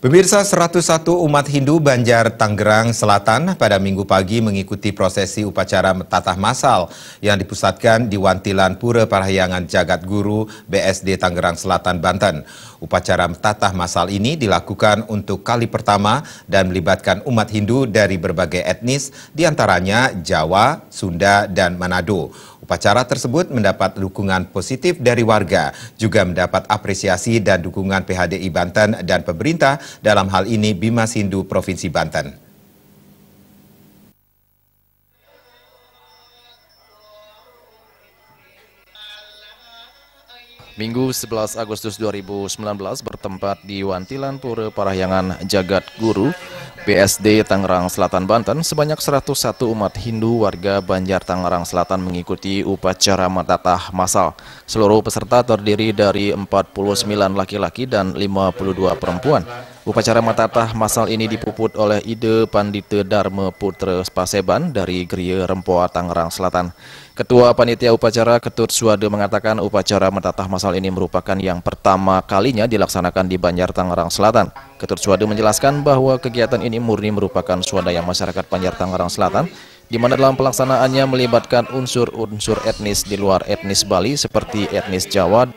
Pemirsa 101 umat Hindu Banjar Tanggerang Selatan pada minggu pagi mengikuti prosesi upacara tatah masal yang dipusatkan di Wantilan Pura Parahyangan Jagat Guru BSD Tanggerang Selatan Banten. Upacara tatah masal ini dilakukan untuk kali pertama dan melibatkan umat Hindu dari berbagai etnis diantaranya Jawa, Sunda, dan Manado. Upacara tersebut mendapat dukungan positif dari warga, juga mendapat apresiasi dan dukungan PHDI Banten dan pemerintah dalam hal ini Bima Sindu Provinsi Banten. Minggu 11 Agustus 2019 bertempat di Wantilan Pura Parahyangan Jagat Guru, BSD Tangerang Selatan Banten, sebanyak 101 umat Hindu warga Banjar Tangerang Selatan mengikuti upacara matatah masal. Seluruh peserta terdiri dari 49 laki-laki dan 52 perempuan. Upacara matatah masal ini dipuput oleh ide Pandita Dharma Putra Spaseban dari Gria Rempoa, Tangerang Selatan. Ketua Panitia Upacara Ketut Suwade mengatakan upacara matatah masal ini merupakan yang pertama kalinya dilaksanakan di Banjar, Tangerang Selatan. Ketut Suwade menjelaskan bahwa kegiatan ini murni merupakan swadaya masyarakat Banjar, Tangerang Selatan di mana dalam pelaksanaannya melibatkan unsur-unsur etnis di luar etnis Bali seperti etnis Jawa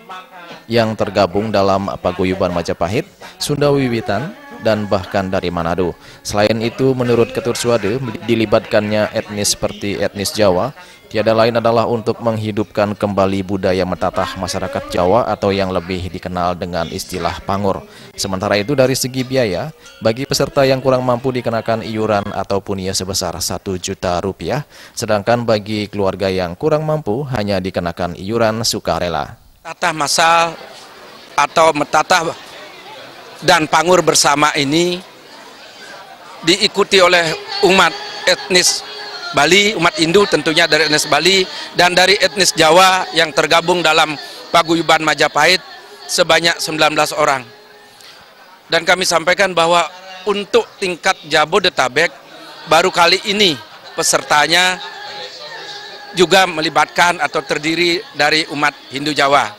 yang tergabung dalam Paguyuban Majapahit, Sunda Wiwitan, dan bahkan dari Manado. Selain itu, menurut Ketur Suwade, dilibatkannya etnis seperti etnis Jawa, tiada lain adalah untuk menghidupkan kembali budaya metatah masyarakat Jawa atau yang lebih dikenal dengan istilah pangur. Sementara itu dari segi biaya, bagi peserta yang kurang mampu dikenakan iuran ataupun ia sebesar 1 juta rupiah, sedangkan bagi keluarga yang kurang mampu hanya dikenakan iuran sukarela. Tatah masal atau metatah dan pangur bersama ini diikuti oleh umat etnis Bali, umat Hindu tentunya dari etnis Bali dan dari etnis Jawa yang tergabung dalam Paguyuban Majapahit sebanyak 19 orang. Dan kami sampaikan bahwa untuk tingkat Jabodetabek baru kali ini pesertanya juga melibatkan atau terdiri dari umat Hindu Jawa.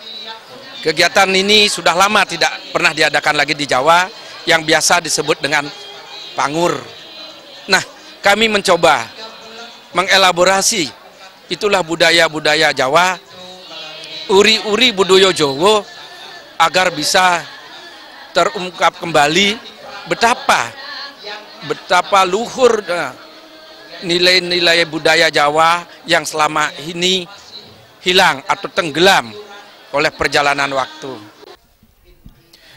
Kegiatan ini sudah lama tidak pernah diadakan lagi di Jawa yang biasa disebut dengan pangur. Nah, kami mencoba mengelaborasi itulah budaya-budaya Jawa, uri-uri budoyo Jowo agar bisa terungkap kembali betapa betapa luhur nah, nilai-nilai budaya Jawa yang selama ini hilang atau tenggelam oleh perjalanan waktu.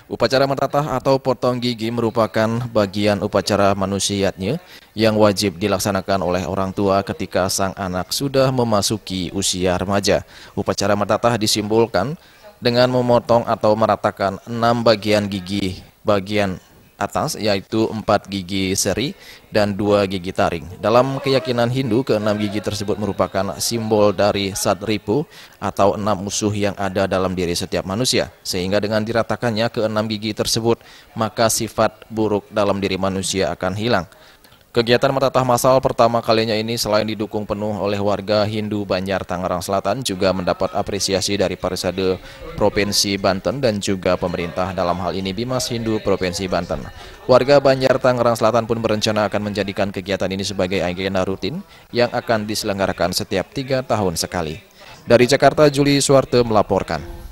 Upacara matatah atau potong gigi merupakan bagian upacara manusiatnya yang wajib dilaksanakan oleh orang tua ketika sang anak sudah memasuki usia remaja. Upacara matatah disimpulkan dengan memotong atau meratakan enam bagian gigi bagian atas yaitu empat gigi seri dan dua gigi taring. Dalam keyakinan Hindu, keenam gigi tersebut merupakan simbol dari satripu atau enam musuh yang ada dalam diri setiap manusia. Sehingga dengan diratakannya keenam gigi tersebut, maka sifat buruk dalam diri manusia akan hilang. Kegiatan matatah masal pertama kalinya ini selain didukung penuh oleh warga Hindu Banjar Tangerang Selatan juga mendapat apresiasi dari Parisade Provinsi Banten dan juga pemerintah dalam hal ini Bimas Hindu Provinsi Banten. Warga Banjar Tangerang Selatan pun berencana akan menjadikan kegiatan ini sebagai agenda rutin yang akan diselenggarakan setiap tiga tahun sekali. Dari Jakarta, Juli Suarte melaporkan.